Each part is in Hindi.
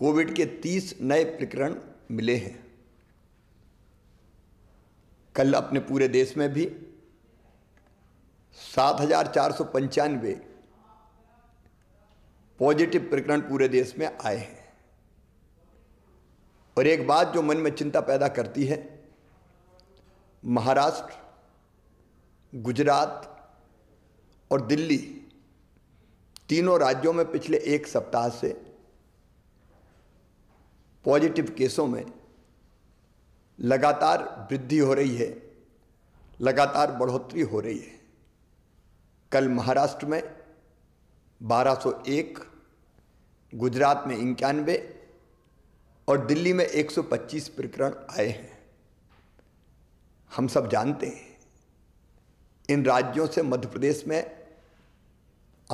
कोविड के 30 नए प्रकरण मिले हैं कल अपने पूरे देश में भी सात हजार चार सौ पंचानवे पॉजिटिव प्रकरण पूरे देश में आए हैं और एक बात जो मन में चिंता पैदा करती है महाराष्ट्र गुजरात और दिल्ली तीनों राज्यों में पिछले एक सप्ताह से पॉजिटिव केसों में लगातार वृद्धि हो रही है लगातार बढ़ोतरी हो रही है कल महाराष्ट्र में 1201, गुजरात में इक्यानवे और दिल्ली में 125 प्रकरण आए हैं हम सब जानते हैं इन राज्यों से मध्य प्रदेश में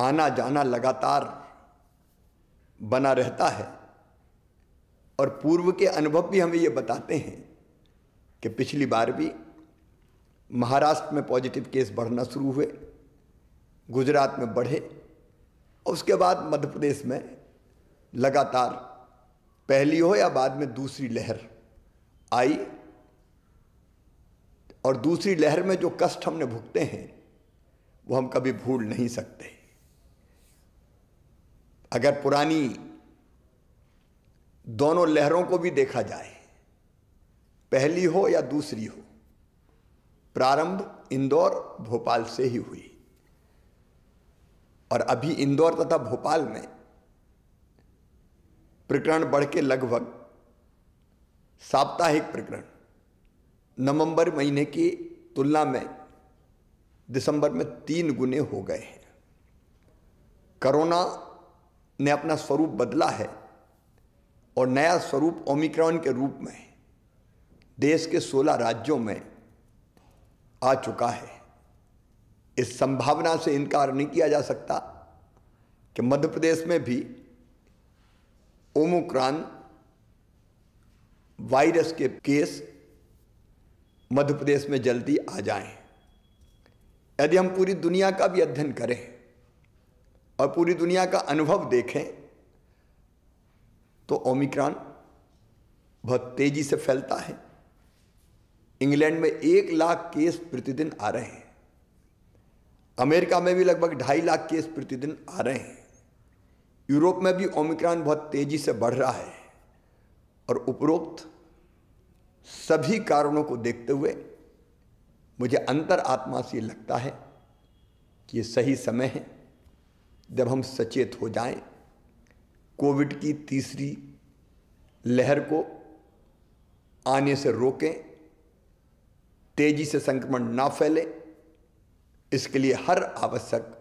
आना जाना लगातार बना रहता है और पूर्व के अनुभव भी हमें ये बताते हैं कि पिछली बार भी महाराष्ट्र में पॉजिटिव केस बढ़ना शुरू हुए गुजरात में बढ़े और उसके बाद मध्य प्रदेश में लगातार पहली हो या बाद में दूसरी लहर आई और दूसरी लहर में जो कष्ट हमने भुगते हैं वो हम कभी भूल नहीं सकते अगर पुरानी दोनों लहरों को भी देखा जाए पहली हो या दूसरी हो प्रारंभ इंदौर भोपाल से ही हुई और अभी इंदौर तथा भोपाल में प्रकरण बढ़ के लगभग साप्ताहिक प्रकरण नवंबर महीने की तुलना में दिसंबर में तीन गुने हो गए हैं कोरोना ने अपना स्वरूप बदला है और नया स्वरूप ओमिक्रॉन के रूप में देश के 16 राज्यों में आ चुका है इस संभावना से इनकार नहीं किया जा सकता कि मध्य प्रदेश में भी ओमोक्रॉन वायरस के केस मध्य प्रदेश में जल्दी आ जाएं। यदि हम पूरी दुनिया का भी अध्ययन करें और पूरी दुनिया का अनुभव देखें तो ओमिक्रॉन बहुत तेजी से फैलता है इंग्लैंड में एक लाख केस प्रतिदिन आ रहे हैं अमेरिका में भी लगभग ढाई लाख केस प्रतिदिन आ रहे हैं यूरोप में भी ओमिक्रॉन बहुत तेजी से बढ़ रहा है और उपरोक्त सभी कारणों को देखते हुए मुझे अंतर आत्मा से लगता है कि ये सही समय है जब हम सचेत हो जाएं कोविड की तीसरी लहर को आने से रोकें तेजी से संक्रमण ना फैले इसके लिए हर आवश्यक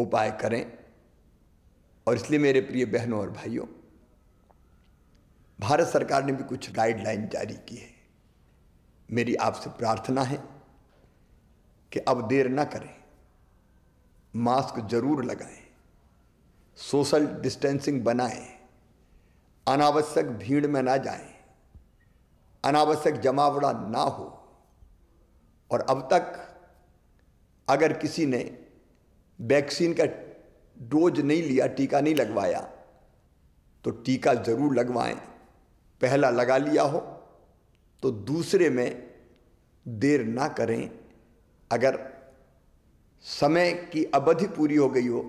उपाय करें और इसलिए मेरे प्रिय बहनों और भाइयों भारत सरकार ने भी कुछ गाइडलाइन जारी की है मेरी आपसे प्रार्थना है कि अब देर ना करें मास्क जरूर लगाएं सोशल डिस्टेंसिंग बनाएं अनावश्यक भीड़ में ना जाएं अनावश्यक जमावड़ा ना हो और अब तक अगर किसी ने वैक्सीन का डोज नहीं लिया टीका नहीं लगवाया तो टीका ज़रूर लगवाएं पहला लगा लिया हो तो दूसरे में देर ना करें अगर समय की अवधि पूरी हो गई हो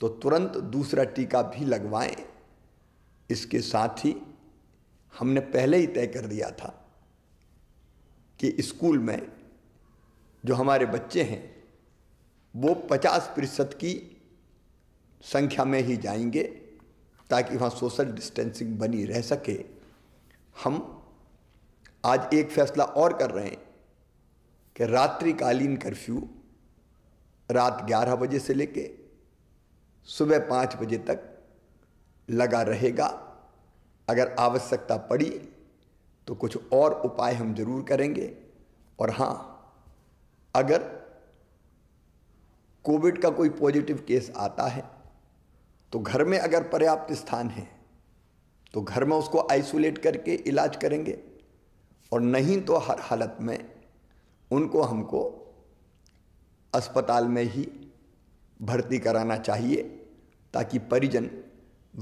तो तुरंत दूसरा टीका भी लगवाएं इसके साथ ही हमने पहले ही तय कर दिया था कि स्कूल में जो हमारे बच्चे हैं वो 50 प्रतिशत की संख्या में ही जाएंगे ताकि वहाँ सोशल डिस्टेंसिंग बनी रह सके हम आज एक फैसला और कर रहे हैं कि रात्रिकालीन कर्फ्यू रात 11 बजे से लेके सुबह पाँच बजे तक लगा रहेगा अगर आवश्यकता पड़ी तो कुछ और उपाय हम जरूर करेंगे और हाँ अगर कोविड का कोई पॉजिटिव केस आता है तो घर में अगर पर्याप्त स्थान है तो घर में उसको आइसोलेट करके इलाज करेंगे और नहीं तो हर हालत में उनको हमको अस्पताल में ही भर्ती कराना चाहिए ताकि परिजन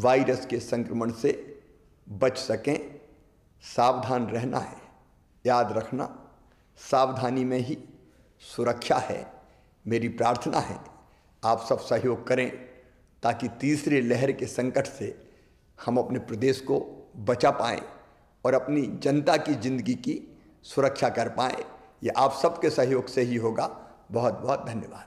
वायरस के संक्रमण से बच सकें सावधान रहना है याद रखना सावधानी में ही सुरक्षा है मेरी प्रार्थना है आप सब सहयोग करें ताकि तीसरे लहर के संकट से हम अपने प्रदेश को बचा पाएँ और अपनी जनता की जिंदगी की सुरक्षा कर पाएँ ये आप सबके सहयोग से ही होगा बहुत बहुत धन्यवाद